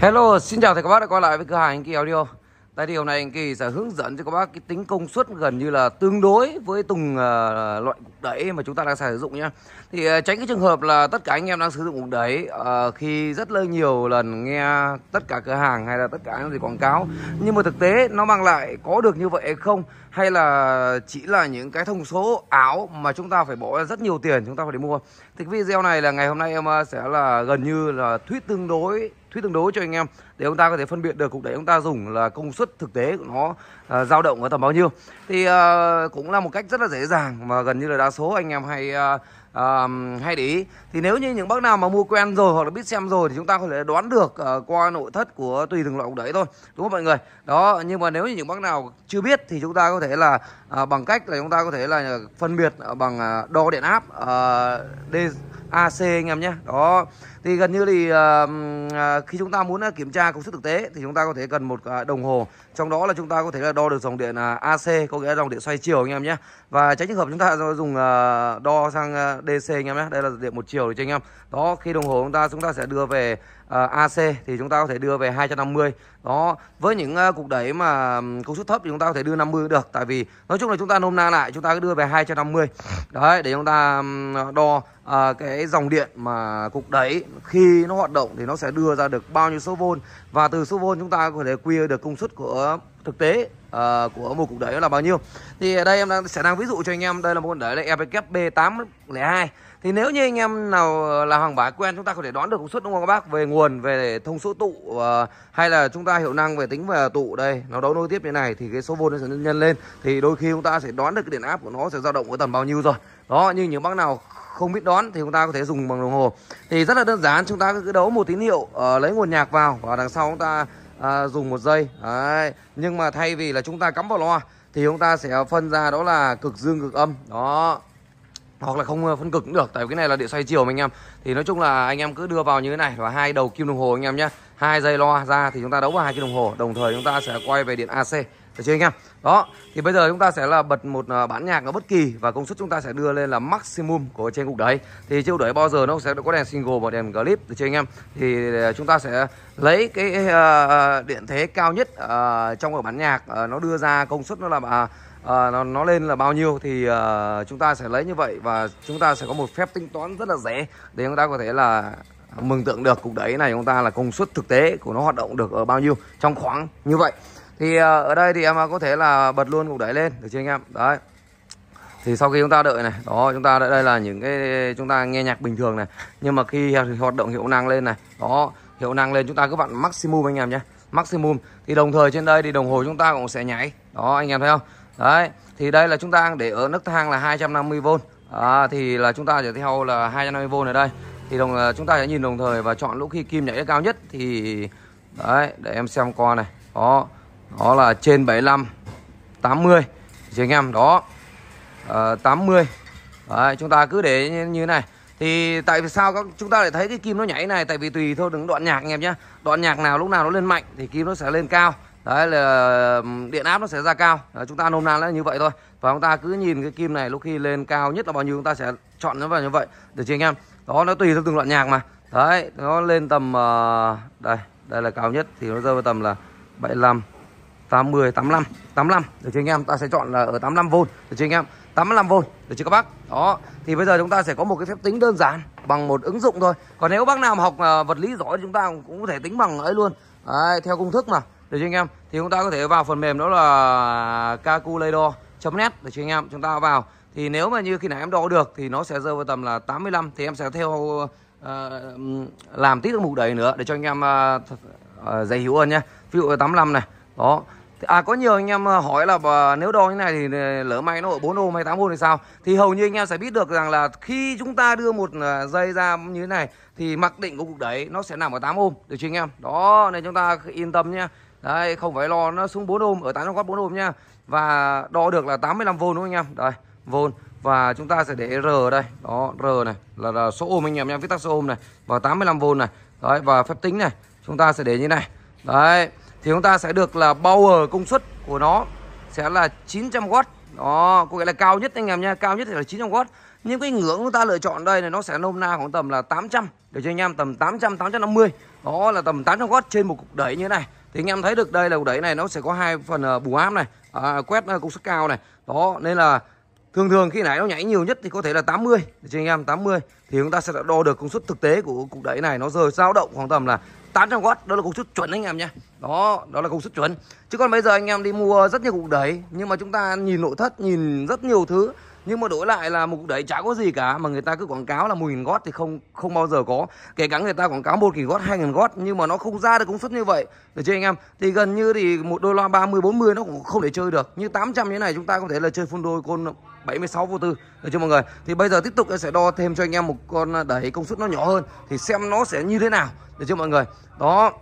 Hello, xin chào thầy các bác đã quay lại với cửa hàng anh Kỳ Audio. Tại điều này nay anh Kỳ sẽ hướng dẫn cho các bác cái tính công suất gần như là tương đối với từng uh, loại cục đẩy mà chúng ta đang sử dụng nhé. Thì uh, tránh cái trường hợp là tất cả anh em đang sử dụng cục đẩy uh, khi rất là nhiều lần nghe tất cả cửa hàng hay là tất cả những gì quảng cáo. Nhưng mà thực tế nó mang lại có được như vậy hay không hay là chỉ là những cái thông số ảo mà chúng ta phải bỏ ra rất nhiều tiền chúng ta phải đi mua. Thì cái video này là ngày hôm nay em sẽ là gần như là thuyết tương đối thuyết tương đối cho anh em để chúng ta có thể phân biệt được cục đẩy chúng ta dùng là công suất thực tế của nó uh, dao động ở tầm bao nhiêu thì uh, cũng là một cách rất là dễ dàng mà gần như là đa số anh em hay uh, uh, hay để ý thì nếu như những bác nào mà mua quen rồi hoặc là biết xem rồi thì chúng ta có thể đoán được uh, qua nội thất của tùy từng loại ống đấy thôi đúng không mọi người đó nhưng mà nếu như những bác nào chưa biết thì chúng ta có thể là uh, bằng cách là chúng ta có thể là phân biệt ờ, bằng uh, đo điện áp uh, DAC anh em nhé đó thì gần như thì uh, khi chúng ta muốn kiểm tra công suất thực tế thì chúng ta có thể cần một đồng hồ trong đó là chúng ta có thể là đo được dòng điện AC có nghĩa là dòng điện xoay chiều anh em nhé và tránh trường hợp chúng ta dùng đo sang DC anh em nhé đây là điện một chiều cho anh em đó khi đồng hồ chúng ta chúng ta sẽ đưa về uh, à, AC thì chúng ta có thể đưa về 250 đó với những uh, cục đẩy mà công suất thấp thì chúng ta có thể đưa 50 được tại vì nói chung là chúng ta nôm na lại chúng ta cứ đưa về 250 đấy để chúng ta đo à, cái dòng điện mà cục đẩy khi nó hoạt động thì nó sẽ đưa ra được bao nhiêu số vôn và từ số vôn chúng ta có thể quy được công suất của thực tế uh, của một cục đẩy là bao nhiêu thì ở đây em đang sẽ đang ví dụ cho anh em đây là một con đẩy là EPK B802 thì nếu như anh em nào là hàng vải quen chúng ta có thể đoán được công suất đúng không các bác về nguồn về thông số tụ uh, hay là chúng ta hiệu năng về tính về tụ đây nó đấu nối tiếp như này thì cái số vôn nó sẽ nhân lên thì đôi khi chúng ta sẽ đoán được cái điện áp của nó sẽ dao động ở tầm bao nhiêu rồi đó nhưng những bác nào không biết đón thì chúng ta có thể dùng bằng đồng hồ thì rất là đơn giản chúng ta cứ đấu một tín hiệu uh, lấy nguồn nhạc vào và đằng sau chúng ta à, dùng một giây đấy. nhưng mà thay vì là chúng ta cắm vào loa thì chúng ta sẽ phân ra đó là cực dương cực âm đó hoặc là không phân cực cũng được tại vì cái này là điện xoay chiều mà anh em thì nói chung là anh em cứ đưa vào như thế này và hai đầu kim đồng hồ anh em nhé hai dây loa ra thì chúng ta đấu vào hai kim đồng hồ đồng thời chúng ta sẽ quay về điện AC được chưa anh em đó thì bây giờ chúng ta sẽ là bật một ờ, bản nhạc nó bất kỳ và công suất chúng ta sẽ đưa lên là maximum của trên cục đấy thì trên cục đẩy bao giờ nó sẽ có đèn single và đèn clip được chưa anh em thì ờ, chúng ta sẽ lấy cái uh, điện thế cao nhất uh, trong ở bản nhạc uh, nó đưa ra công suất nó là uh, à, nó, nó lên là bao nhiêu thì à, chúng ta sẽ lấy như vậy và chúng ta sẽ có một phép tính toán rất là dễ để chúng ta có thể là mừng tượng được cục đẩy này chúng ta là công suất thực tế của nó hoạt động được ở bao nhiêu trong khoảng như vậy thì ờ, ở đây thì em có thể là bật luôn cục đẩy lên được chưa anh em đấy thì sau khi chúng ta đợi này đó chúng ta đợi đây là những cái chúng ta nghe nhạc bình thường này nhưng mà khi hoạt động hiệu năng lên này đó hiệu năng lên chúng ta cứ vặn maximum anh em nhé maximum thì đồng thời trên đây thì đồng hồ chúng ta cũng sẽ nhảy, đó anh em thấy không đấy thì đây là chúng ta để ở nấc thang là 250V à, thì là chúng ta sẽ theo là 250V ở đây thì đồng ờ, chúng ta sẽ nhìn đồng thời và chọn lúc khi kim nhảy cao nhất thì đấy để em xem con này đó nó là trên 75 80 chị anh em đó à, ờ, 80 Đấy, chúng ta cứ để như thế này thì tại vì sao các chúng ta lại thấy cái kim nó nhảy này tại vì tùy thôi đứng đoạn nhạc anh em nhé đoạn nhạc nào lúc nào nó lên mạnh thì kim nó sẽ lên cao đấy là điện áp nó sẽ ra cao đấy, chúng ta nôm na là như vậy thôi và chúng ta cứ nhìn cái kim này lúc khi lên cao nhất là bao nhiêu chúng ta sẽ chọn nó vào như vậy được chưa anh em đó nó tùy theo từng đoạn nhạc mà đấy nó lên tầm uh, đây đây là cao nhất thì nó rơi vào tầm là 75 80 85 85 được chưa anh em ta sẽ chọn là ở 85V được chưa anh em 85V được chưa các bác đó thì bây giờ chúng ta sẽ có một cái phép tính đơn giản bằng một ứng dụng thôi còn nếu bác nào học ờ, vật lý giỏi chúng ta cũng có thể tính bằng ấy luôn Đấy, theo công thức mà được chưa anh em thì chúng ta có thể vào phần mềm đó là calculator.net được chưa anh em chúng ta vào thì nếu mà như khi nãy em đo được thì nó sẽ rơi vào tầm là 85 thì em sẽ theo uh, làm tí các mục đấy nữa để cho anh em uh, ờ, uh, dày hiểu hơn nhé ví dụ 85 này đó À có nhiều anh em ờ, hỏi là nếu đo như này thì ờ, lỡ may nó ở 4 ôm hay 8 ôm thì sao? Thì hầu như anh em sẽ biết được rằng là khi chúng ta đưa một ờ, dây ra như thế này thì mặc định của cục đẩy nó sẽ nằm ở 8 ôm được chưa anh em? Đó nên chúng ta yên tâm nhé đây không phải lo nó xuống 4 ôm, ở 800 quát 4 ôm nhá. Và đo được là 85V đúng không anh em? Đây, vôn và chúng ta sẽ để R ở đây. Đó, R này là, là số ôm anh em nhé viết tắt số ôm này và 85V này. Đấy và phép tính này, chúng ta sẽ để như này. Đấy thì chúng ta sẽ được là power công suất của nó sẽ là 900W đó có nghĩa là cao nhất anh em nha cao nhất thì là 900W nhưng cái ngưỡng chúng ta lựa chọn đây này nó sẽ nôm na khoảng tầm là 800 được cho anh em tầm 800 850 đó là tầm 800W trên một cục đẩy như thế này thì anh em thấy được đây là cục đẩy này nó sẽ có hai phần à, bù áp này à, quét à, công suất cao này đó nên là Thường thường khi nãy nó nhảy nhiều nhất thì có thể là 80 Cho anh em 80 Thì chúng ta sẽ đo được công suất thực tế của cục đẩy này Nó rơi dao động khoảng tầm là 800W Đó là công suất chuẩn anh em nhé Đó, đó là công suất chuẩn Chứ còn bây giờ anh em đi mua rất nhiều cục đẩy Nhưng mà chúng ta nhìn nội thất, nhìn rất nhiều thứ nhưng mà đổi lại là mục đẩy chả có gì cả mà người ta cứ quảng cáo là 10.000 gót thì không không bao giờ có kể cả người ta quảng cáo một nghìn gót hai nghìn gót nhưng mà nó không ra được công suất như vậy được chưa anh em thì gần như thì một đô la 30 40 nó cũng không để chơi được như 800 như thế này chúng ta có thể là chơi phun đôi con 76 vô tư được chưa mọi người thì bây giờ tiếp tục sẽ đo thêm cho anh em một con à, đẩy công suất nó nhỏ hơn thì xem nó sẽ như thế nào được chưa mọi người đó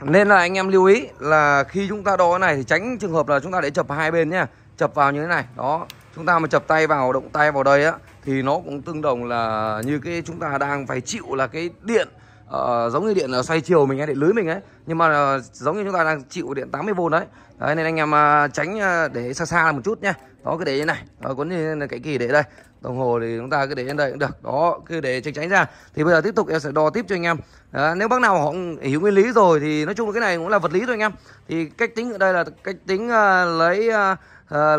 nên là anh em lưu ý là khi chúng ta đo cái này thì tránh trường hợp là chúng ta để chập hai bên nhá chập vào như thế này đó chúng ta mà chập tay vào động tay vào đây á thì nó cũng tương đồng là như cái chúng ta đang phải chịu là cái điện uh, giống như điện uh, xoay chiều mình hay điện lưới mình ấy nhưng mà uh, giống như chúng ta đang chịu điện 80V đấy, đấy nên anh em uh, tránh uh, để xa xa một chút nhá đó cứ để như này đó, có như cái kỳ để đây đồng hồ thì chúng ta cứ để đến đây cũng được đó cứ để tránh tránh ra thì bây giờ tiếp tục em sẽ đo tiếp cho anh em à, nếu bác nào họ hiểu nguyên lý rồi thì nói chung là cái này cũng là vật lý thôi anh em thì cách tính ở đây là cách tính uh, lấy uh,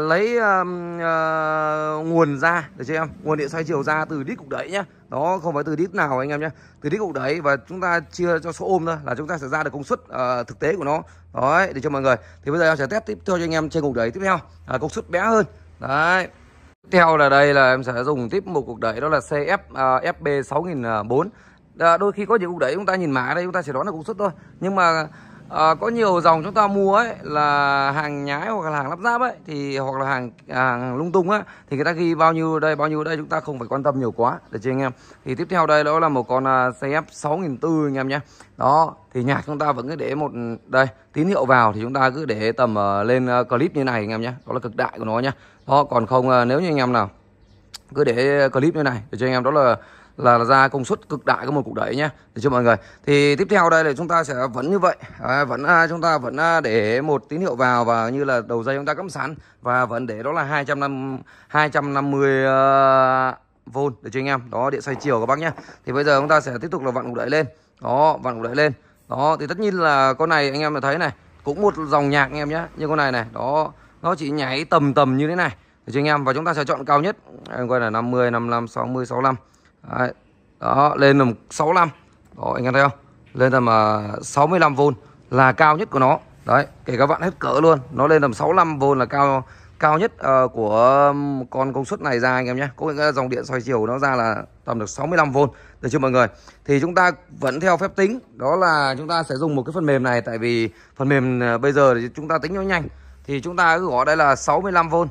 lấy uh, uh, nguồn ra được chưa em nguồn điện xoay chiều ra từ đít cục đẩy nhá đó không phải từ đít nào anh em nhé từ đít cục đẩy và chúng ta chia cho số ôm thôi là chúng ta sẽ ra được công suất uh, thực tế của nó đấy để cho mọi người thì bây giờ em sẽ test tiếp cho anh em trên cục đẩy tiếp theo à, công suất bé hơn đấy Tiếp theo là đây là em sẽ dùng tiếp một cục đẩy đó là CF uh, FB 6004 à, à dạ, đôi khi có những cục đẩy chúng ta nhìn mã đây chúng ta chỉ đoán là công suất thôi nhưng mà à, có nhiều dòng chúng ta mua ấy là hàng nhái hoặc là hàng lắp ráp ấy thì hoặc là hàng hàng lung tung á thì người ta ghi bao nhiêu đây bao nhiêu đây chúng ta không phải quan tâm nhiều quá được chưa anh em thì tiếp theo đây đó là một con à, CF 6400 anh em nhé đó thì nhạc chúng ta vẫn cứ để một đây tín hiệu vào thì chúng ta cứ để tầm uh, lên uh, clip như này anh em nhé đó là cực đại của nó nhá đó còn không ờ, nếu như anh em nào cứ để clip như này để cho anh em đó là là, ra công suất cực đại của một cục đẩy nhé để cho mọi người thì tiếp theo đây là chúng ta sẽ vẫn như vậy à, vẫn chúng ta vẫn à, để một tín hiệu vào và như là đầu dây chúng ta cắm sẵn và vẫn để đó là 250 250 uh, V để cho anh em đó điện xoay chiều các bác nhé thì bây giờ chúng ta sẽ tiếp tục là vặn cục đẩy lên đó vặn cục đẩy lên đó thì tất nhiên là con này anh em đã thấy này cũng một dòng nhạc anh em nhé như con này này đó nó chỉ nháy tầm tầm như thế này để cho anh em và chúng ta sẽ chọn cao nhất em coi là 50 55 60 65 Đấy. đó lên tầm 65 đó anh em thấy không lên tầm à, uh, 65V là cao nhất của nó đấy kể các bạn hết cỡ luôn nó lên tầm 65V là cao cao nhất uh, của con công suất này ra anh em nhé có nghĩa là dòng điện xoay chiều nó ra là tầm được 65V được chưa mọi người thì chúng ta vẫn theo phép tính đó là chúng ta sẽ dùng một cái phần mềm này tại vì phần mềm ờ, bây giờ thì chúng ta tính nó nhanh thì chúng ta cứ gọi đây là 65V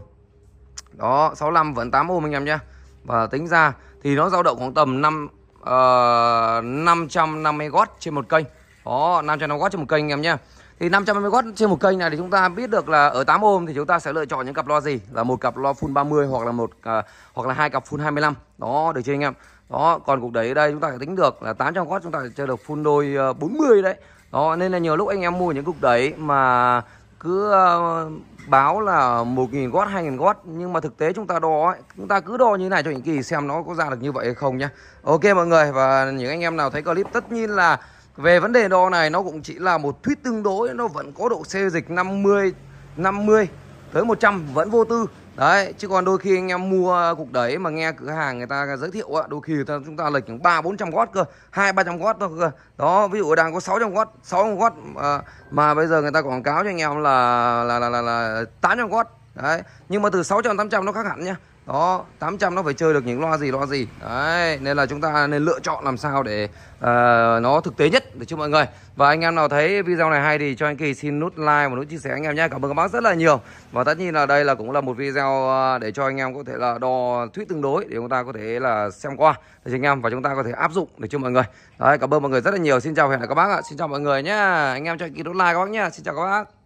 đó 65 vẫn 8 ohm anh em nhé và tính ra thì nó dao động khoảng tầm 5 uh, 550W trên một kênh đó 550W trên một kênh anh em nhé thì 550W trên một kênh này thì chúng ta biết được là ở 8 ohm thì chúng ta sẽ lựa chọn những cặp loa gì là một cặp loa full 30 hoặc là một uh, hoặc là hai cặp full 25 đó được chưa anh em đó còn cục đấy đây chúng ta phải tính được là 800W chúng ta chơi được full đôi uh, ờ, 40 đấy đó nên là nhiều lúc anh em mua những cục đấy mà cứ ờ, báo là 1.000 W, 2.000 W nhưng mà thực tế chúng ta đo ấy, chúng ta cứ đo như thế này cho những kỳ xem nó có ra được như vậy hay không nhá Ok mọi người và những anh em nào thấy clip tất nhiên là về vấn đề đo này nó cũng chỉ là một thuyết tương đối nó vẫn có độ xê dịch 50 50 tới 100 vẫn vô tư đấy chứ còn đôi khi anh em mua cục đấy mà nghe cửa hàng người ta giới thiệu á đôi khi người ta, chúng ta lệch ba bốn trăm watt cơ hai ba trăm w thôi cơ đó ví dụ đang có 600 watt, 600 w mà, mà bây giờ người ta quảng cáo cho anh em là là là là, là 800 watt đấy nhưng mà từ 600 800 nó khác hẳn nhá đó 800 nó phải chơi được những loa gì loa gì đấy nên là chúng ta nên lựa chọn làm sao để uh, nó thực tế nhất để cho mọi người và anh em nào thấy video này hay thì cho anh Kỳ xin nút like và nút chia sẻ anh em nhé cảm ơn các bác rất là nhiều và tất nhiên là đây là cũng là một video ờ, để cho anh em có thể là đo thuyết tương đối để chúng ta có thể là xem qua để cho anh em và chúng ta có thể áp dụng để cho mọi người đấy cảm ơn mọi người rất là nhiều xin chào hẹn lại các bác ạ xin chào mọi người nhé anh em cho anh Kỳ nút like các bác nhé xin chào các bác